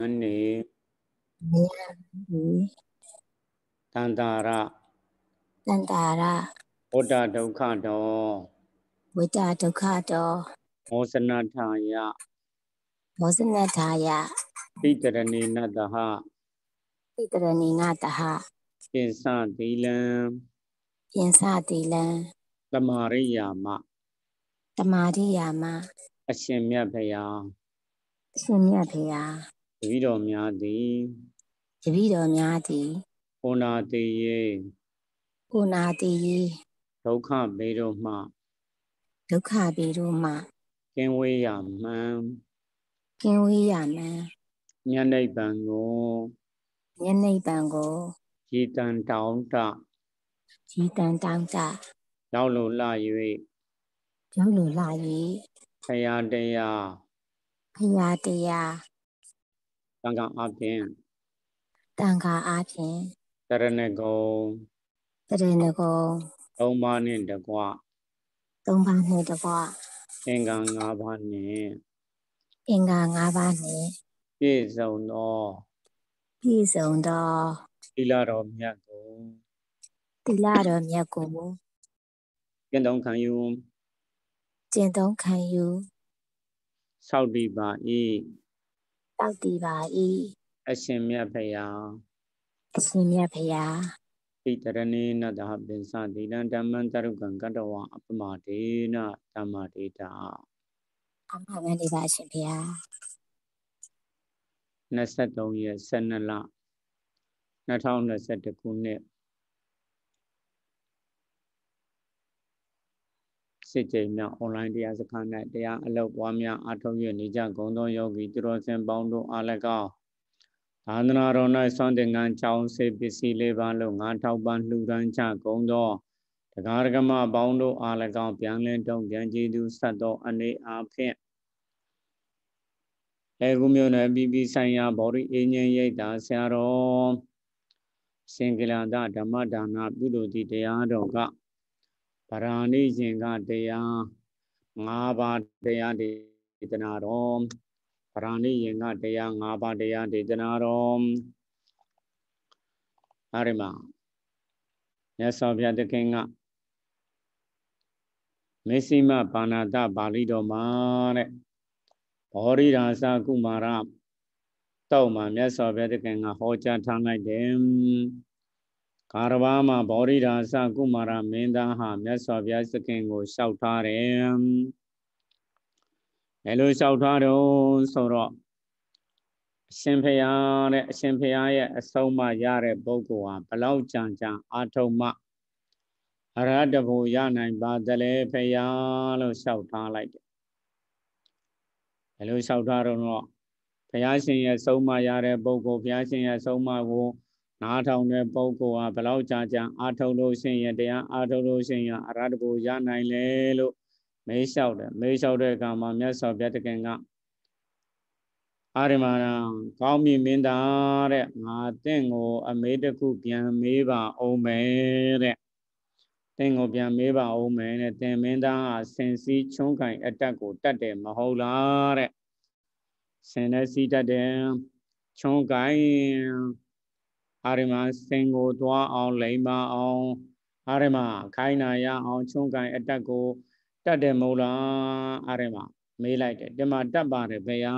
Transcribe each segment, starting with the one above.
နနေတန္တာရတန္တာရဝတ္တဒုက္ခတော်ဝိတဒုက္ခတော်မောစနထာယမောစနထာယပိတရဏိနတဟပိတရဏိနတဟပင်စသီလံပင်စသီလံတမာရိယာမတမာရိယာမအရှင်မြတ်ဖေယအရှင်မြတ်ဖေယတပည့်တော်များသည်တပည့်တော်များသည်ဟောနာတိယေဟောနာတိယေဒုက္ခပေတော်မှဒုက္ခပေတော်မှကင်းဝေးရမှန်ကင်းဝေးရမှန်ဉာဏ်နိဗ္ဗာန်ကိုဉာဏ်နိဗ္ဗာန်ကိုကြည်တန်တောင်းတကြည်တန်တောင်းတရောက်လို့လာ၍ရောက်လို့လာ၍ဖရာတရားဖရာတရားတန်ခါအပြင်တန်ခါအပြင်တရဏဂုံတရဏဂုံသုံးပါးနှင့်တကွသုံးပါးနှင့်တကွအင်္ဂါ၅ပါးနှင့်အင်္ဂါ၅ပါးနှင့်ပြည့်စုံသောပြည့်စုံသောသီလတော်မြတ်ကိုသီလတော်မြတ်ကိုကျင့်သုံးခံယူကျင့်သုံးခံယူဆောက်တည်ပါ၏တောက်တည်ပါ၏အရှင်မြတ်ဖရာအရှင်မြတ်ဖရာဣတရဏိနတဟပင်စတိလံဓမ္မံတရုကံကတဝံအပမဒေနဓမ္မဒေတာအမှန်ကန်ဒီပါအရှင်ဖရာ23ရက်12လ2021ခုနှစ်စစ်ချိန်မြောက် online တရားစခန်း၌တရားအလုပ်ပွားများအထောက်ရနေကြကုန်သောယောဂီသူတော်စင်ပေါင်းတို့အားလည်းကောင်းသာသနာတော်၌ဆောင်းတင်ကန်ချောင်းစေပစ္စည်းလေးပါလို့ငါထောက်ပံ့လှူဒန်းချကုန်သောတရားဓမ္မပေါင်းတို့အားလည်းကောင်းပြန်လင်းတုံပြန်ကြည်သူဆက်သောအနေအားဖြင့်လေကုမျိုးနယ်ပြည်ပြည်ဆိုင်ရာဗောဓိအင်းကြီးရိတ်တာဆရာတော်စင်ကလန္တဓမ္မဒါနပြုလို့ဒီတရားတော်ကဗရာဏိရှင်ကတရား၅ပါးတရားဒေသနာတော်ဗရာဏိရှင်ကတရား၅ပါးတရားဒေသနာတော်အားရမမြတ်စွာဘုရားသခင်ကမေစိမပါဏာတပါဠိတော်မှာတဲ့ဘောရိရာသကုမာရတောက်မှာမြတ်စွာဘုရားသခင်ကဟောကြားထားလိုက်တယ်ကာရဝါမှာဗောဓိရာစကုမာရမင်းသားဟာမြတ်စွာဘုရားသခင်ကိုလျှောက်ထားတယ်။အဲလိုလျှောက်ထားတော့ဆိုတော့အရှင်ဖရာတဲ့အရှင်ဖရာရဲ့အဆုံးမရတဲ့ပုဂ္ဂိုလ်ဟာဘလောက်ကြံကြံအာထုံမှအရဟတဘူရနိုင်ပါသလဲဖရာလို့လျှောက်ထားလိုက်တယ်။အဲလိုလျှောက်ထားတော့ဘုရားရှင်ရဲ့ဆုံးမရတဲ့ပုဂ္ဂိုလ်ဘုရားရှင်ရဲ့ဆုံးမကိုနားထောင်တဲ့ပုဂ္ဂိုလ်ဟာဘလောက်ကြာကြာအာထုံလို့ရှိရင်တရားအာထုံလို့ရှိရင်အရဟတဘူရနိုင်လေလို့မေးလျှောက်တယ်မေးလျှောက်တဲ့အခါမှာမြတ်စွာဘုရားတခင်ကအာရမဏကောင်းမြင်မင်းသားတဲ့ငါတင့်ကိုအမေးတစ်ခုပြန်မေးပါအောင်မယ်တဲ့တင့်ကိုပြန်မေးပါအောင်မယ်တဲ့တင်မင်းသားဟာစင်စည်းချုံးကင်အတက်ကိုတတ်တယ်မဟုတ်လားတဲ့စင်နဲ့စီးတတ်တယ်ချုံးကင်အာရမစင်ကိုသွားအောင်လိမ္မာအောင်အာရမခိုင်းနာရအောင်ချုံးကန်အတက်ကိုတတ်တယ်မို့လားအာရမမေးလိုက်တယ်ဒီမှာတတ်ပါတယ်ဗျာ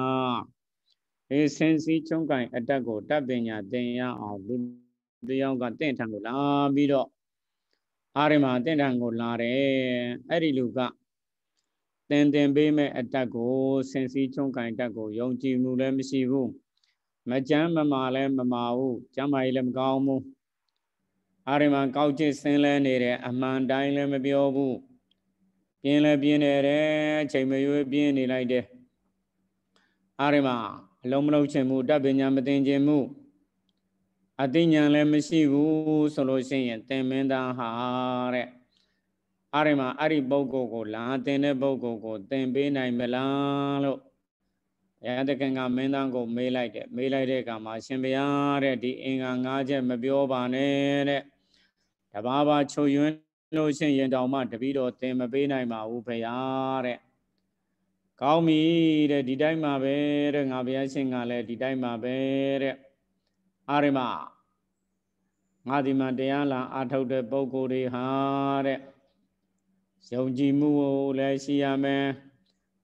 အေးစင်စီချုံးကန်အတက်ကိုတတ်ပညာသင်ရအောင်လူတယောက်ကတင့်ထံကိုလာပြီးတော့အာရမတင့်ထံကိုလာတယ်အဲ့ဒီလူကတင်တင်ပေးမဲ့အတက်ကိုစင်စီချုံးကန်တက်ကိုယုံကြည်မှုလည်းမရှိဘူးမကြမ်းမမာလည်းမမာဘူးကျမ်းမာရေးလည်းမကောင်းဘူးအာရမကောက်ချစ်ဆင်းလဲနေတယ်အမှန်တိုင်းလည်းမပြောဘူးပြင်းလည်းပြင်းနေတယ်အချိန်မရွေးပြင်းနေလိုက်တယ်အာရမအလုံးမလုံးချင်မှုတတ်ပညာမသိခြင်းမှုအသိဉာဏ်လည်းမရှိဘူးဆိုလို့ရှိရင်သင်မင်းသားဟာတဲ့အာရမအဲ့ဒီပုဂ္ဂိုလ်ကိုလာသင်တဲ့ပုဂ္ဂိုလ်ကို သင်ပေးနိုင်မလားလို့ဘုရားတခင်ကမင်းသားကိုမေးလိုက်တယ်မေးလိုက်တဲ့အခါမှာရှင်ဘုရားတဲ့ဒီအင်္ဂါ၅ချက်မပြောပါနဲ့တဲ့တဘာဘာချုပ်ယွင်းလို့ရှင်ရင်တောင်မှတပည့်တော်သင်မပေးနိုင်ပါဘူးဘုရားတဲ့ကောင်းပြီတဲ့ဒီတိုင်းမှာပဲတဲ့ငါဘုရားရှင်ကလည်းဒီတိုင်းမှာပဲတဲ့အာရမငါဒီမှာတရားလာအထုတ်တဲ့ပုဂ္ဂိုလ်တွေဟာတဲ့ယုံကြည်မှုကိုလည်းရှိရမယ်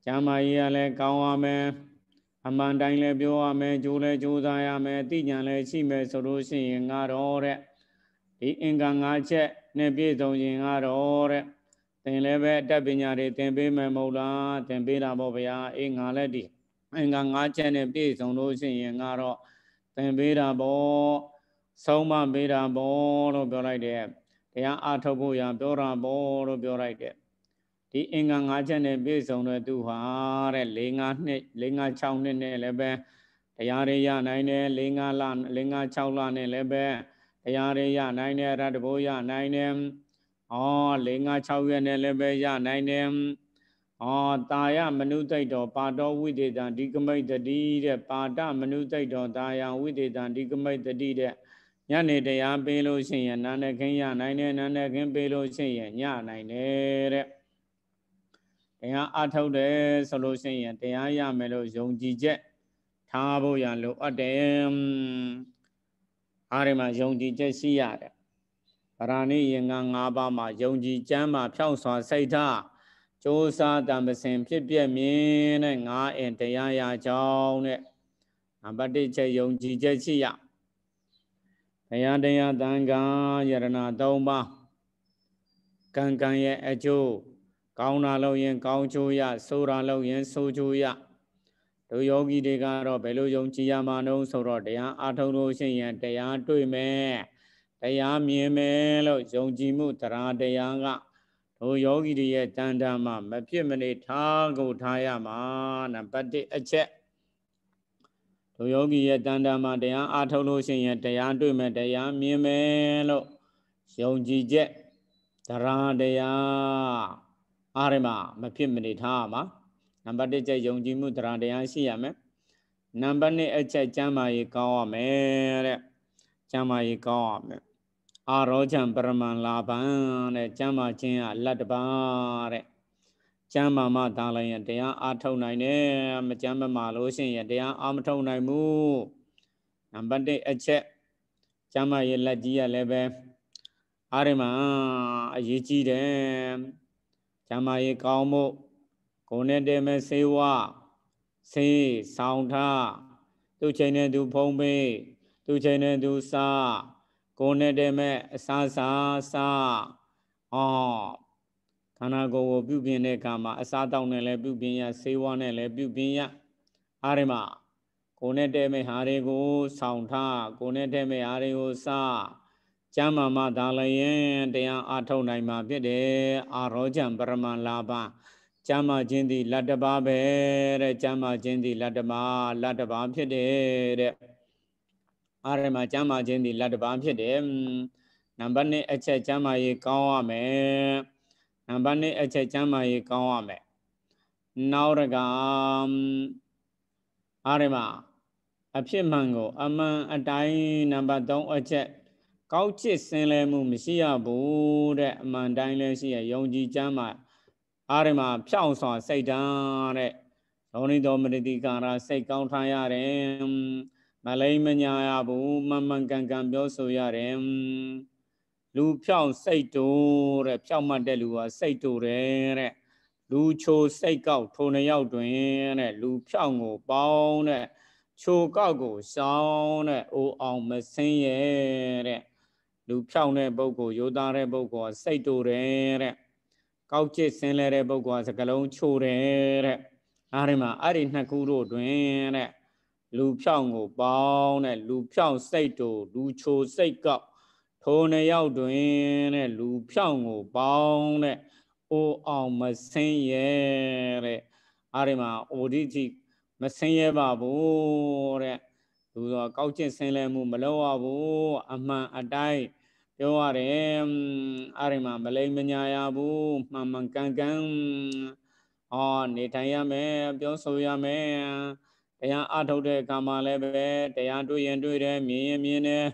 ကျမ်းမာရေးကလည်းကောင်းရမယ်အမှန်တိုင်းလည်းပြောရမယ်ကြိုးလည်းကြိုးစားရမယ်သိဉာဏ်လည်းရှိမယ်ဆိုလို့ရှိရင်ငါတော့တဲ့ဒီအင်္ဂါ၅ချက်နဲ့ပြည့်စုံရင်ငါတော့တဲ့သင်လည်းပဲအတတ်ပညာတွေသင်ပေးမယ်မဟုတ်လားသင်ပေးတာပေါ့ဗျာအေးငါလည်းဒီအင်္ဂါ၅ချက်နဲ့ပြည့်စုံလို့ရှိရင်ငါတော့သင်ပေးတာပေါ့ဆုံးမပေးတာပေါ့လို့ပြောလိုက်တယ်တရားအထုတ်ဖို့ရပြောတာပေါ့လို့ပြောလိုက်တယ်ဒီအင်္ဂါ၅ချက်နဲ့ပြည့်စုံတဲ့သူဟာတဲ့၄၅နှစ်၄၅၆နှစ်နဲ့လည်းပဲတရားရရနိုင်တယ်၄၅လ၄၅၆လနဲ့လည်းပဲတရားရရနိုင်တယ်ရတဘိုးရနိုင်တယ်အော်၄၅၆ရက်နဲ့လည်းပဲရနိုင်တယ်အော်တာယမနုသိတ်တော်ပါတော်ဝိသေတံဒီကမိတ်တတိတဲ့ပါတမနုသိတ်တော်တာယဝိသေတံဒီကမိတ်တတိတဲ့ညနေတရားပေးလို့ရှိရင်နာနဲ့ခင်းရနိုင်တယ်နာနဲ့ခင်းပေးလို့ရှိရင်ညနိုင်တယ်တဲ့တရားအထုတ်တယ်ဆိုလို့ရှိရင်တရားရမယ်လို့ယုံကြည်ချက်ထားဖို့ရလိုအပ်တယ်အားရမှာယုံကြည်ချက်ရှိရတယ်ဗရာဏိယင်္ဂ၅ပါးမှာယုံကြည်ကြမ်းမှာ ဖြောင့်စွာစိတ်ထားကြိုးစားတံပစင်ဖြစ်ပြမြင်တဲ့ငါအင်တရားရကြောင်းတဲ့နံပါတ်၁ချက်ယုံကြည်ချက်ရှိရဘယတရားတန်ခါယရဏ၃ပါးကံကံရဲ့အကျိုးကောင်းတာလုပ်ရင် ကောင်းချိုးရဆိုးတာလုပ်ရင်ဆိုးချိုးရတို့ယောဂီတွေကတော့ဘယ်လိုယုံကြည်ရမှာနှုံးဆိုတော့တရားအားထုတ်လို့ရှိရင်တရားတွေ့မယ်တရားမြင်မယ်လို့ယုံကြည်မှုတရားတရားကတို့ယောဂီတွေရဲ့တန်တမ်းမှာမဖြစ်မနေထားကိုထားရမှာနံပါတ်1အချက်တို့ယောဂီရဲ့တန်တမ်းမှာတရားအားထုတ်လို့ရှိရင်တရားတွေ့မယ်တရားမြင်မယ်လို့ယုံကြည်ချက်တရားတရားအားရမမဖြစ်မနေထားရမှာနံပါတ်1ချက်ယုံကြည်မှုတရားတရားရှိရမယ်နံပါတ်2အချက်ကျမ်းမာရေးကောင်းရမယ်တဲ့ကျမ်းမာရေးကောင်းရမယ်အာရောချံပရမန်လာဘံတဲ့ကျမ်းမာခြင်းကလက်တပါတဲ့ကျမ်းမာမှသာလျင်တရားအားထုတ်နိုင်တယ်မကျမ်းမမာလို့ရှိရင်တရားအားမထုတ်နိုင်ဘူးနံပါတ်1အချက်ကျမ်းမာရေးလက်ကြီးရလည်းပဲအားရမအရေးကြီးတယ်ကျမ်းမာရေးကောင်းမှုကိုနဲ့တည်းမဲ့စေဝစေဆောင်ထားသူချိန်နဲ့သူဖုံးပေးသူချိန်နဲ့သူစားကိုနဲ့တည်းမဲ့အစားစားစားအော်ခန္ဓာကိုယ်ကိုပြုပြင်တဲ့အခါမှာအစားတောင်းနဲ့လည်းပြုပြင်ရစေဝနဲ့လည်းပြုပြင်ရအားရမှာကိုနဲ့တည်းမဲ့ဟာတွေကို ဆောင်ထားကိုနဲ့တည်းမဲ့ဟာတွေကိုစားကျမ်းမာမှသာလျင်တရားအထုတ်နိုင်မှာဖြစ်တယ်အာရောကြံပရမလာဘကျမ်းမာခြင်းသည်လတ္တပါပဲတဲ့ကျမ်းမာခြင်းသည်လတ္တပါလတ္တပါဖြစ်တယ်တဲ့အာရမကျမ်းမာခြင်းသည်လတ္တပါဖြစ်တယ်နံပါတ်1အချက်ကျမ်းမာရေးကောင်းရမယ်နံပါတ်1အချက်ကျမ်းမာရေးကောင်းရမယ်နောက်ရကအာရမအဖြစ်မှန်ကို အမှန်အတိုင်းနံပါတ်3အချက်ကောက်ချစ်စင်လဲမှုမရှိရဘူးတဲ့အမှန်တိုင်းလဲရှိရယုံကြည်ကြမ်းမှအာရမဖြောင့်စွာစိတ်ဓာတ်တဲ့ဒေါနိတော်မရတိကာရစိတ်ကောင်းထားရတယ်မလိမ့်မညာရဘူးမမှန်ကန်ကန်ပြောဆိုရတယ်လူဖြောင့်စိတ်တိုးတဲ့ဖြောင့်မတ်တဲ့လူဟာစိတ်တိုးတယ်တဲ့လူချိုစိတ်ကောက်ထုံနှယောက်တွင်တဲ့လူဖြောင့်ကိုပေါင်းတဲ့ချိုကောက်ကိုရှောင်းတဲ့အိုအောင်မဆင်းရဲတဲ့လူဖြောင့်တဲ့ပုဂ္ဂိုလ်ရိုးသားတဲ့ပုဂ္ဂိုလ်စိတ်တူတယ်တဲ့ကောက်ကျစ်ဆင်းလဲတဲ့ပုဂ္ဂိုလ်စကလုံးချိုးတယ်တဲ့အဲဒီမှာအဲ့ဒီနှစ်ခုတို့တွင်တဲ့လူဖြောင့်ကိုပေါင်းတဲ့လူဖြောင့်စိတ်တူလူချိုစိတ်ကောက်ထိုနှစ်ယောက်တွင်တဲ့လူဖြောင့်ကိုပေါင်းတဲ့အိုအောင်မဆင်းရဲတဲ့အဲဒီမှာအိုဒိတိမဆင်းရဲပါဘူးတဲ့သူတော်ကောက်ကျင့်ဆင်းလဲမှုမလုပ်ရဘူးအမှန်အတိုင်းပြောရတယ်အရင်မှာမလိမ်မညာရဘူးမှန်မှန်ကန်ကန်အော်နေထိုင်ရမယ်ပြောဆိုရမယ်တရားအထုတ်တဲ့အခါမှာလည်းပဲတရားတွေ့ရင်တွေ့တယ်မြင်ရင်မြင်တယ်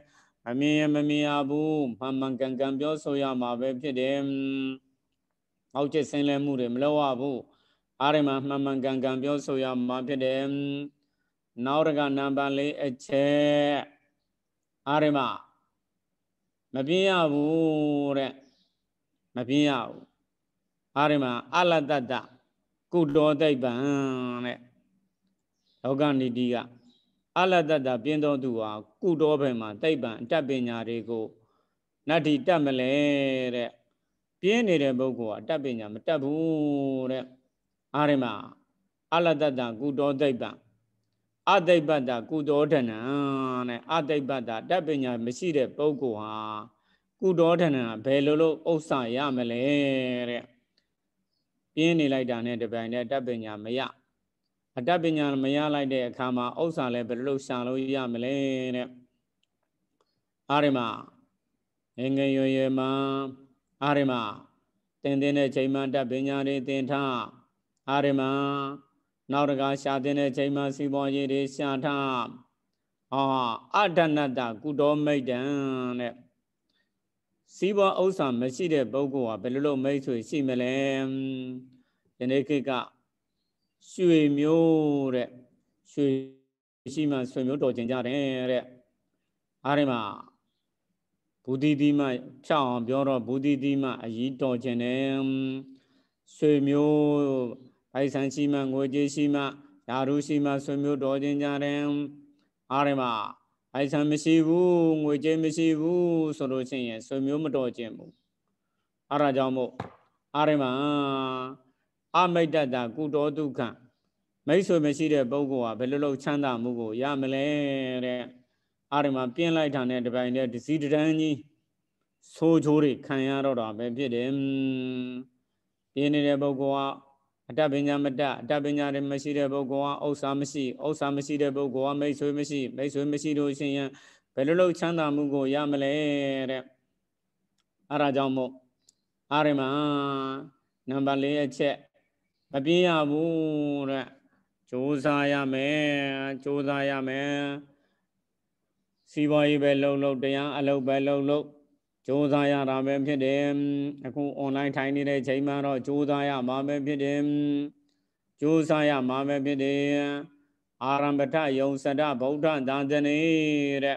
မမြင်ရင်မမြင်ရဘူးမှန်မှန်ကန်ကန်ပြောဆိုရမှာပဲဖြစ်တယ်အောက်ချက်ဆင်းလဲမှုတွေမလုပ်ရဘူးအားရမှာမှန်မှန်ကန်ကန်ပြောဆိုရမှာဖြစ်တယ်နောက်တကနံပါတ်၄အချက်အားရမှာမပြင်းရဘူးတဲ့မပြင်းရဘူးအားရမှာအလတ္တတကုတော်သိပ္ပံတဲ့လောကနိတိကအလတ္တတပြင်းတော်သူဟာကုတော်ဘယ်မှာသိပ္ပံအတတ်ပညာတွေကိုနတ္တိတတ်မလဲတဲ့ပြင်းနေတဲ့ပုဂ္ဂိုလ်ကအတတ်ပညာမတတ်ဘူးတဲ့အားရမှာအလတ္တတကုတော်သိပ္ပံအတိတ်ပတ္တကုသောဒနံတဲ့အတိတ်ပတ္တတတ်ပညာမရှိတဲ့ပုဂ္ဂိုလ်ဟာကုသောဒနံဘယ်လိုလို့ဥစ္စာရမလဲတဲ့ပြင်းနေလိုက်တာနဲ့တပိုင်နဲ့တတ်ပညာမရအတတ်ပညာမရလိုက်တဲ့အခါမှာဥစ္စာလည်းဘယ်လိုရှာလို့ရမလဲတဲ့အားရမငငယ်ရွယ်ရွယ်မှာအားရမတင်တဲ့ချိန်မှာတတ်ပညာတွေသင်ထားအားရမနောက်တကရှာတဲ့ချိန်မှာစီပေါ်ရည်တွေရှာထအာအဒနတကုတော်မိတ်တံတဲ့စီပေါ်ဥစ္စာမရှိတဲ့ပုဂ္ဂိုလ်ဟာဘယ်လိုလုပ်မိတ်ဆွေရှိမလဲယနေ့ခေတ်ကရွှေမျိုးတဲ့ရွှေရှိမှဆွေမျိုးတော်ကျင်ကြတယ်တဲ့အားရမှာဘူတိတိမှဖြောင်းအောင်ပြောတော့ဘူတိတိမှအကြီးတော်ကျင်တယ်ဆွေမျိုးပိုက်ဆံရှိမှငွေကြေးရှိမှယာရုရှိမှဆွေမျိုးတော်ခြင်းကြတယ်အားရမပိုက်ဆံမရှိဘူးငွေကြေးမရှိဘူးဆိုလို့ရှိရင်ဆွေမျိုးမတော်ခြင်းဘူးအားရကြောင့်မို့အားရမအမိတ်တတကုတော်ဒုက္ခမိတ်ဆွေမရှိတဲ့ပုဂ္ဂိုလ်ဟာဘယ်လိုလုပ်ချမ်းသာမှုကိုရမလဲတဲ့အားရမပြင်းလိုက်တာနဲ့တပိုင်နဲ့ဒစီတန်းကြီးဆိုးချိုးတွေခံရတော့တာပဲဖြစ်တယ်ပြင်းနေတဲ့ပုဂ္ဂိုလ်ကအတ္တပညာမတ္တအတ္တပညာတွေမရှိတဲ့ပုဂ္ဂိုလ်ကဥစ္စာမရှိဥစ္စာမရှိတဲ့ပုဂ္ဂိုလ်ကမိတ်ဆွေမရှိမိတ်ဆွေမရှိလို့ရှင်ရင်ဘယ်လိုလုပ်ချမ်းသာမှုကိုရမလဲတဲ့အဲဒါကြောင့်မို့အာရမနံပါတ်၄အချက်မပြင်းရဘူးတဲ့စ조사ရမယ်조사ရမယ်စီးပွားရေးပဲလှုပ်လှုပ်တရားအလုပ်ပဲလှုပ်လှုပ်စူးစမ်းရတာပဲဖြစ်တယ်အခု online ထိုင်နေတဲ့ချိန်မှာတော့စူးစမ်းရမှာပဲဖြစ်တယ်စူးစမ်းရမှာပဲဖြစ်တယ်အာရမ္ဗထယုံစတ္တဗုဒ္ဓသာသနေတဲ့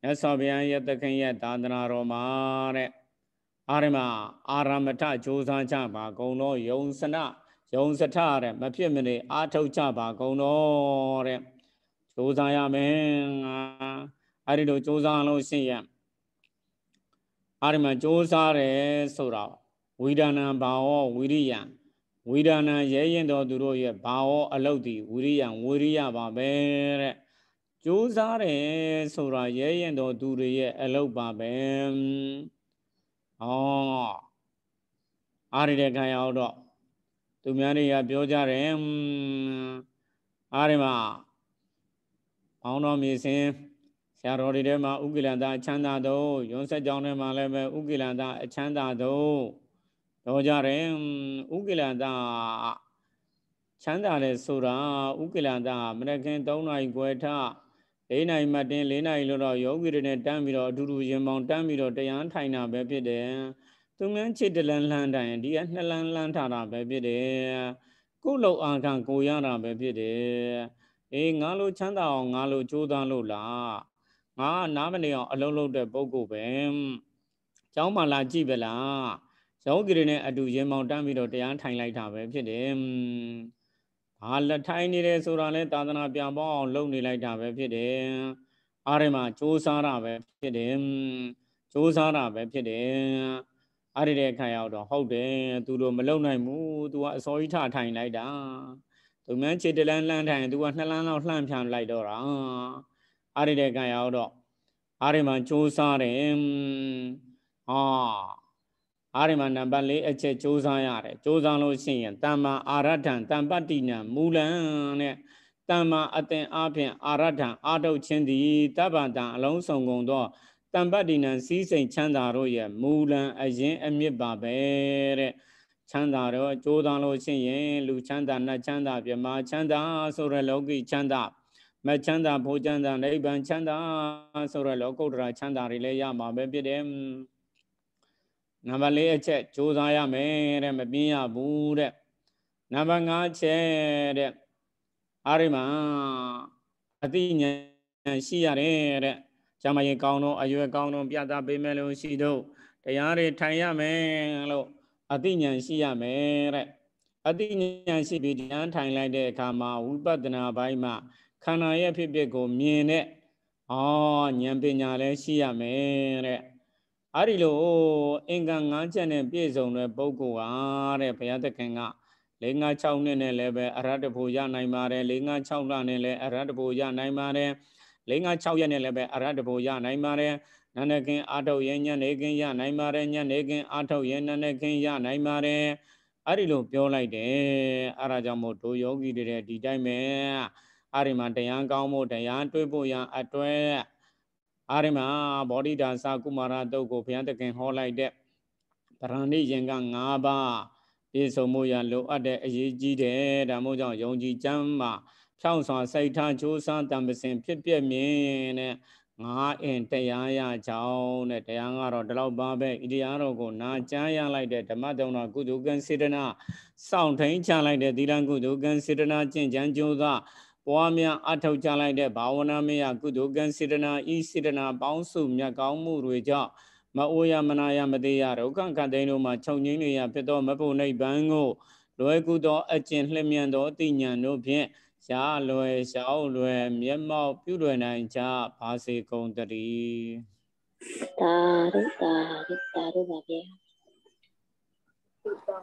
မြတ်စွာဘုရားရဲ့သခင်ရဲ့သာသနာတော်မှာတဲ့အာရမအာရမ္ဗထစူးစမ်းကြပါကုန်တော့ယုံစနယုံစထတဲ့မဖြစ်မနေအာထုတ်ကြပါကုန်တော့တဲ့စူးစမ်းရမယ်အဲ့ဒီလိုစူးစမ်းလို့ရှိရင်အဲ့ဒီမှာစ조사တယ်ဆိုတော့ဝိဒနာဘာဝဝိရိယဝိဒနာရဲရင်တော်သူတို့ရဲ့ဘာဝအလုတ်ဒီဝိရိယဝိရိယပါပဲတဲ့ကြိုးစားတယ်ဆိုတာရဲရင်တော်သူတွေရဲ့အလုတ်ပါပဲ။အော်အားရတဲ့ခံရအောင်တော့သူများတွေကပြောကြတယ်အားရမှာဘောင်းတော်မြေစင်းဆရာတော်တွေထဲမှာဥက္ကိလန္တအချမ်းသာတော်ရုံးဆက်ကြောင်းထဲမှာလည်းပဲဥက္ကိလန္တအချမ်းသာတော်တော်ကြတယ်ဥက္ကိလန္တချမ်းသာတယ်ဆိုတာဥက္ကိလန္တမနက်ခင်း3နာရီခွဲထ၄နာရီမှတင်၄နာရီလို့တော့ယောဂီတွေနဲ့တန်းပြီးတော့အတူတူရင်ပေါင်းတန်းပြီးတော့တရားထိုင်တာပဲဖြစ်တယ်သူငန်းချစ်တလန်လှန်တိုင်းဒီကနှစ်လန်းလှန်းထတာပဲဖြစ်တယ်ကိုယ်လုံအာခံကိုရတာပဲဖြစ်တယ်အေးငါလိုချမ်းသာအောင်ငါလိုကြိုးစားလို့လားငါနားမနေအောင်အလုံးလုံးတဲ့ပုံကိုပဲเจ้าမလာကြည့်ပဲလားယောဂီတွေနဲ့အတူရင်မောင်တမ်းပြီးတော့တရားထိုင်လိုက်တာပဲဖြစ်တယ်ဘာလက်ထိုင်နေတယ်ဆိုတာလဲသာသနာပြန်ပေါအောင်လုပ်နေလိုက်တာပဲဖြစ်တယ်အားရမှာစူးစမ်းတာပဲဖြစ်တယ်စူးစမ်းတာပဲဖြစ်တယ်အားရတဲ့အခါရောက်တော့ဟုတ်တယ်သူတို့မလုံနိုင်ဘူးသူကအစောကြီးထထိုင်လိုက်တာသူမှခြေတလန်းလှမ်းထိုင်သူကနှစ်လန်းလောက်လှမ်းဖြန်လိုက်တော့တာအာရတဲ့ကံရအောင်တော့အာရမန်စူးစားတယ်ဟာအာရမန်နံပါတ်၄အချက်စူးစားရတယ်စူးစားလို့ရှိရင်တမ္မာ အာရထံတမ္ပတ္တိနံမူလံနဲ့တမ္မာအသင်အဖျင်အာရထံအာထုတ်ခြင်းသည်တပ္ပတံအလုံးစုံကုန်သောတမ္ပတ္တိနံစီးစိမ်ချမ်းသာတို့ရဲ့မူလံအရင်အမြစ်ပါပဲတဲ့ချမ်းသာတော့ကြိုးစားလို့ရှိရင်လူချမ်းသာနတ်ချမ်းသာမြမချမ်းသာဆိုရလောကီချမ်းသာမချမ်းသာဘုချမ်းသာနိဗ္ဗာန်ချမ်းသာဆိုရလောကုတ္တရာချမ်းသာတွေလည်းရမှာပဲဖြစ်တယ်နံပါတ်၄အချက်စူးစမ်းရမယ်တဲ့မပြင်းရဘူးတဲ့နံပါတ်၅အချက်တဲ့အာရိမအတိညာရှိရတယ်တဲ့ဇာမရင်ကောင်းတော့အရွယ်ကောင်းတော့ပြသပေးမယ်လို့ရှိတော့တရားတွေထိုင်ရမယ်လို့အတိညာရှိရမယ်တဲ့အတိညာရှိပြီးတရားထိုင်လိုက်တဲ့အခါမှာဝိပဿနာဘိုင်းမှာခန္ဓာရဲ့ဖြစ်ဖြစ်ကိုမြင်တဲ့အော်ဉာဏ်ပညာလည်းရှိရမယ်တဲ့အဲ့ဒီလိုအင်္ဂါ၅ချက်နဲ့ပြည့်စုံတဲ့ပုဂ္ဂိုလ်ဟာတဲ့ဘုရားသခင်က၄၅၆နှစ်နဲ့လည်းပဲအရတ္တဖို့ရနိုင်ပါတယ်၄၅၆လနဲ့လည်းအရတ္တဖို့ရနိုင်ပါတယ်၄၅၆ရက်နဲ့လည်းပဲအရတ္တဖို့ရနိုင်ပါတယ်နန္ဒခင်အာထုတ်ရင်ညနေခင်ရနိုင်ပါတယ်ညနေခင်အာထုတ်ရင်နန္ဒခင်ရနိုင်ပါတယ်အဲ့ဒီလိုပြောလိုက်တယ်အဲ့ဒါကြောင့်မို့တို့ယောဂီတွေဒီတိုင်းပဲအဲ့ဒီမှာတရားကောင်းဖို့တရားတွေးဖို့ရန်အတွဲအဲ့ဒီမှာဗောဓိတာစာကုမာရတုတ်ကိုဘုရားသခင်ဟောလိုက်တဲ့ပရဏိယင်က၅ပါးပြည့်စုံမှုရလိုအပ်တဲ့အရေးကြီးတယ်ဒါမို့ကြောင့်ယုံကြည်ကြမ်းမှာဖြောင့်စွာစိတ်ထားကြိုးစားတံပစင်ဖြစ်ပြမြင်တဲ့ငါအင်တရားရကြောင်းတဲ့တရားကတော့ဒီလောက်ပါပဲဣတရားတော်ကိုနာကြားရလိုက်တဲ့ဓမ္မတုံတော်ကုသကံစေတနာစောင့်ထိန်ချလိုက်တဲ့သီလကုသကံစေတနာကျင့်ကြံကြိုးစားပွားများအထောက်ကြလိုက်တဲ့ဘာဝနာမယကုသိုလ်ကံစေတနာဤစေတနာပေါင်းစုမြတ်ကောင်းမှုတွေကြောင့်မအိုးရမနာရမသေးရဒုက္ခခတ်သိမ်းတို့မှာခြုံငင်းနေရဖြစ်သောမဖို့နိဗ္ဗာန်ကိုလွယ်ကူသောအကျင့်လှည့်မြန်သောအတိညာတို့ဖြင့်ရှားလွယ်ရှောင်းလွယ်မျက်မှောက်ပြုလွယ်နိုင်ကြပါစေကုန်တည်းတာရတာရတာရပါဗျာ